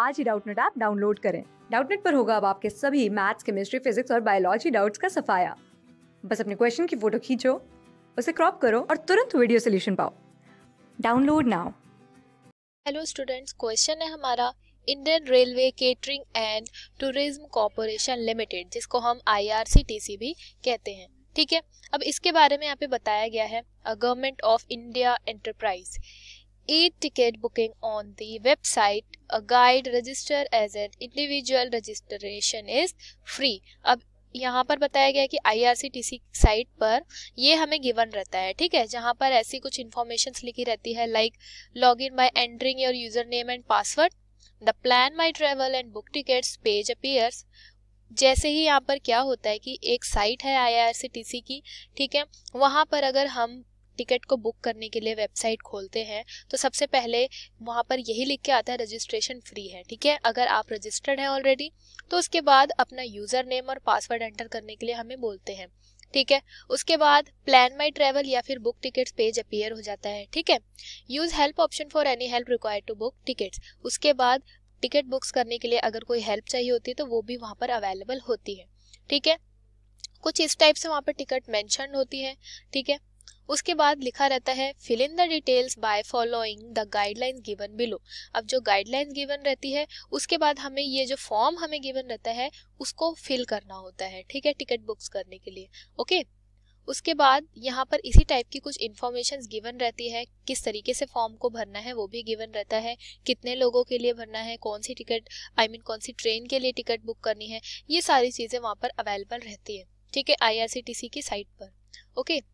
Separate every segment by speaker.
Speaker 1: आज ही Doubtnut app download करें डाउटनेट पर होगा अब आपके सभी मैथ्स केमिस्ट्री फिजिक्स और बायोलॉजी डाउट्स का सफाया बस अपने क्वेश्चन की फोटो खींचो उसे क्रॉप करो और तुरंत वीडियो सोल्यूशन पाओ download now
Speaker 2: hello students question है हमारा Indian railway catering and tourism corporation limited जिसको हम आईआरसीटीसी भी कहते हैं ठीक है अब इसके बारे में यहाँ पे बताया गया है government of India enterprise e ticket booking on the website. A guide register as an individual registration is free. अब यहाँ पर बताया गया है कि आईआरसीटीसी साइट पर ये हमें गिवन रहता है ठीक है जहाँ पर ऐसी कुछ इन्फॉर्मेशन लिखी रहती है like log in by entering your user name and password the plan my travel and book tickets page appears जैसे ही यहाँ पर क्या होता है कि एक साइट है आईआरसीटीसी की ठीक है वहाँ पर अगर हम टिकट को बुक करने के लिए वेबसाइट खोलते हैं तो सबसे पहले वहाँ पर यही लिख के आता है रजिस्ट्रेशन फ्री है ठीक है अगर आप रजिस्टर्ड हैं ऑलरेडी तो उसके बाद अपना यूज़र नेम और पासवर्ड एंटर करने के लिए हमें बोलते हैं ठीक है उसके बाद प्लान माई ट्रेवल या फिर बुक टिकट्स पेज अपियर हो जाता है ठीक है use help option for any help require to book tickets उसके बाद टिकट बुक्स करने के लिए अगर कोई हेल्प चाहिए होती है तो वो भी वहाँ पर अवेलेबल होती है ठीक है कुछ इस टाइप से वहाँ पर टिकट मेंशन होती है ठीक है उसके बाद लिखा रहता है fill in the details by following the guidelines given below अब जो गाइडलाइंस गिवन रहती है उसके बाद हमें ये जो फॉर्म हमें गिवन रहता है उसको फिल करना होता है ठीक है टिकट बुक्स करने के लिए ओके okay? उसके बाद यहाँ पर इसी टाइप की कुछ इन्फॉर्मेशन गिवन रहती है किस तरीके से फॉर्म को भरना है वो भी गिवन रहता है कितने लोगों के लिए भरना है कौन सी टिकट आई मीन कौन सी ट्रेन के लिए टिकट बुक करनी है ये सारी चीज़ें वहाँ पर अवेलेबल रहती है ठीक है आई की साइट पर ओके okay?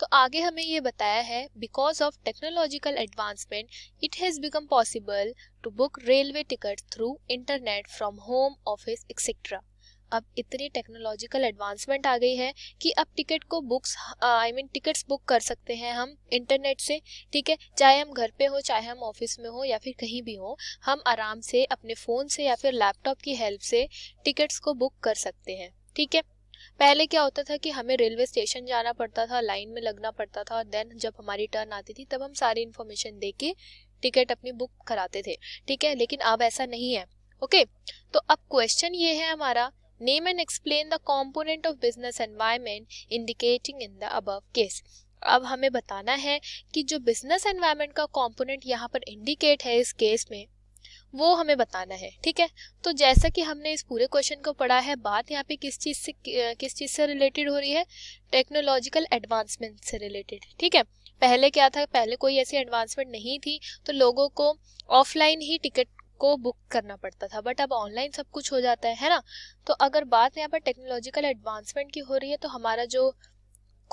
Speaker 2: तो आगे हमें ये बताया है because of technological advancement it has become possible to book railway ticket through internet from home office etcetera अब इतनी टेक्नोलॉजिकल एडवांसमेंट आ गई है कि अब टिकट को books I mean tickets book कर सकते हैं हम इंटरनेट से ठीक है चाहे हम घर पे हो चाहे हम ऑफिस में हो या फिर कहीं भी हो हम आराम से अपने फ़ोन से या फिर लैपटॉप की हेल्प से टिकट्स को बुक कर सकते हैं ठीक है पहले क्या होता था कि हमें रेलवे स्टेशन जाना पड़ता था लाइन में लगना पड़ता था और देन जब हमारी टर्न आती थी तब हम सारी इन्फॉर्मेशन दे के टिकट अपनी बुक कराते थे ठीक है लेकिन अब ऐसा नहीं है ओके तो अब क्वेश्चन ये है हमारा name and explain the component of business environment indicating in the above case अब हमें बताना है कि जो बिजनेस एनवायरमेंट का कॉम्पोनेंट यहाँ पर इंडिकेट है इस केस में वो हमें बताना है ठीक है तो जैसा कि हमने इस पूरे क्वेश्चन को पढ़ा है बात यहाँ पे किस चीज़ से किस चीज़ से रिलेटेड हो रही है टेक्नोलॉजिकल एडवांसमेंट से रिलेटेड ठीक है पहले क्या था पहले कोई ऐसी एडवांसमेंट नहीं थी तो लोगों को ऑफलाइन ही टिकट को बुक करना पड़ता था बट अब ऑनलाइन सब कुछ हो जाता है है ना तो अगर बात यहाँ पर टेक्नोलॉजिकल एडवांसमेंट की हो रही है तो हमारा जो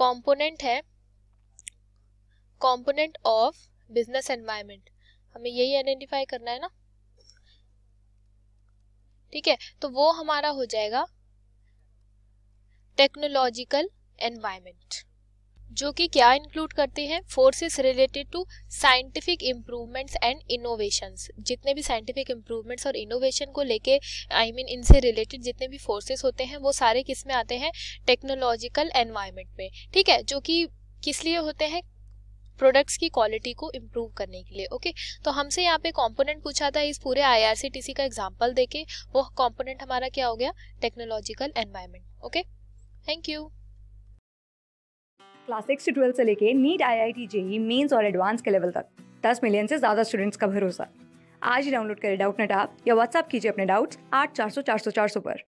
Speaker 2: कॉम्पोनेंट है कॉम्पोनेंट ऑफ बिजनेस एनवायरनमेंट हमें यही आइडेंटिफाई करना है ना ठीक है तो वो हमारा हो जाएगा टेक्नोलॉजिकल एनवायरमेंट जो कि क्या इंक्लूड करते हैं forces related to scientific improvements and innovations जितने भी साइंटिफिक इम्प्रूवमेंट्स और इनोवेशन को लेके आई मीन इनसे रिलेटेड जितने भी फोर्सेस होते हैं वो सारे किस में आते हैं टेक्नोलॉजिकल एनवायरमेंट में ठीक है जो कि किस लिए होते हैं प्रोडक्ट्स की क्वालिटी को इम्प्रूव करने के लिए ओके तो हमसे यहाँ पे कॉम्पोनेंट पूछा था इस पूरे आई का एग्जाम्पल देके वो कॉम्पोनेंट हमारा क्या हो गया technological environment okay thank you
Speaker 1: class six to twelfth से लेके NEET I I T JEE mains और एडवांस के लेवल तक दस मिलियन से ज़्यादा स्टूडेंट्स का भरोसा आज ही डाउनलोड करें डाउट नेट आप या व्हाट्सअप कीजिए अपने डाउट्स आठ चार सौ चार सौ चार सौ पर